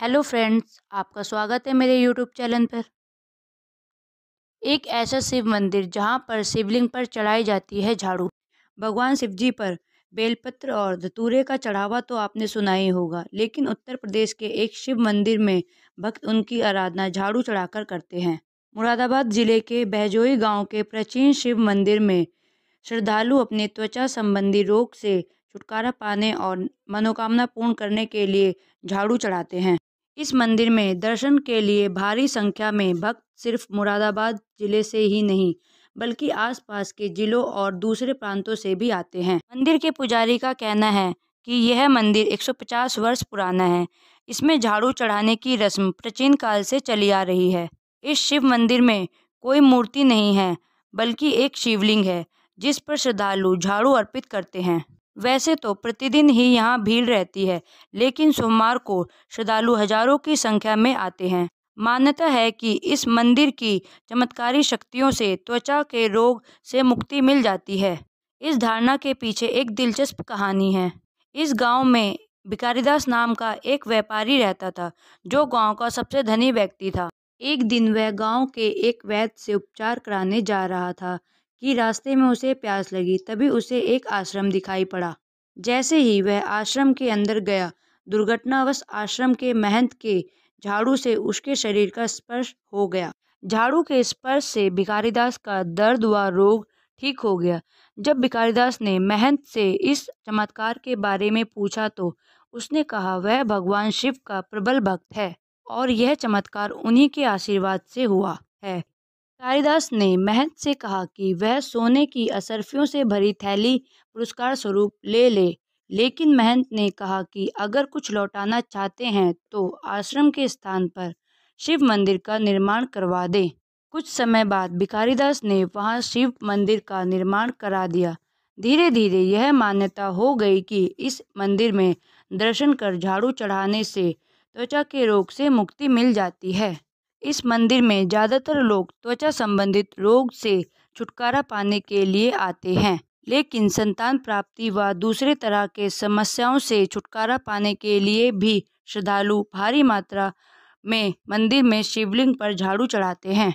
hello friends आपका स्वागत है मेरे यूट्यूब चैनल पर एक ऐसा शिव मंदिर जहां पर शिवलिंग पर चढ़ाई जाती है झाड़ू भगवान शिव जी पर बेलपत्र और धतूरे का चढ़ावा तो आपने सुना ही होगा लेकिन उत्तर प्रदेश के एक शिव मंदिर में भक्त उनकी आराधना झाड़ू चढ़ाकर करते हैं मुरादाबाद ज़िले के बहजोई गाँव के प्राचीन शिव मंदिर में श्रद्धालु अपने त्वचा संबंधी रोग से छुटकारा पाने और मनोकामना पूर्ण करने के लिए झाड़ू चढ़ाते हैं इस मंदिर में दर्शन के लिए भारी संख्या में भक्त सिर्फ मुरादाबाद ज़िले से ही नहीं बल्कि आसपास के जिलों और दूसरे प्रांतों से भी आते हैं मंदिर के पुजारी का कहना है कि यह मंदिर 150 वर्ष पुराना है इसमें झाड़ू चढ़ाने की रस्म प्राचीन काल से चली आ रही है इस शिव मंदिर में कोई मूर्ति नहीं है बल्कि एक शिवलिंग है जिस पर श्रद्धालु झाड़ू अर्पित करते हैं वैसे तो प्रतिदिन ही यहाँ भीड़ रहती है लेकिन सोमवार को श्रद्धालु हजारों की संख्या में आते हैं मान्यता है कि इस मंदिर की चमत्कारी शक्तियों से त्वचा के रोग से मुक्ति मिल जाती है इस धारणा के पीछे एक दिलचस्प कहानी है इस गांव में भिकारीदास नाम का एक व्यापारी रहता था जो गांव का सबसे धनी व्यक्ति था एक दिन वह गांव के एक वैद्य से उपचार कराने जा रहा था कि रास्ते में उसे प्यास लगी तभी उसे एक आश्रम दिखाई पड़ा जैसे ही वह आश्रम के अंदर गया दुर्घटनावश आश्रम के महंत के झाड़ू से उसके शरीर का स्पर्श हो गया झाड़ू के स्पर्श से भिखारीदास का दर्द व रोग ठीक हो गया जब भिखारीदास ने महंत से इस चमत्कार के बारे में पूछा तो उसने कहा वह भगवान शिव का प्रबल भक्त है और यह चमत्कार उन्हीं के आशीर्वाद से हुआ है कालिदास ने महंत से कहा कि वह सोने की असरफियों से भरी थैली पुरस्कार स्वरूप ले ले लेकिन महंत ने कहा कि अगर कुछ लौटाना चाहते हैं तो आश्रम के स्थान पर शिव मंदिर का निर्माण करवा दें कुछ समय बाद भिखारीदास ने वहां शिव मंदिर का निर्माण करा दिया धीरे धीरे यह मान्यता हो गई कि इस मंदिर में दर्शन कर झाड़ू चढ़ाने से त्वचा के रोग से मुक्ति मिल जाती है इस मंदिर में ज़्यादातर लोग त्वचा संबंधित रोग से छुटकारा पाने के लिए आते हैं लेकिन संतान प्राप्ति व दूसरे तरह के समस्याओं से छुटकारा पाने के लिए भी श्रद्धालु भारी मात्रा में मंदिर में शिवलिंग पर झाड़ू चढ़ाते हैं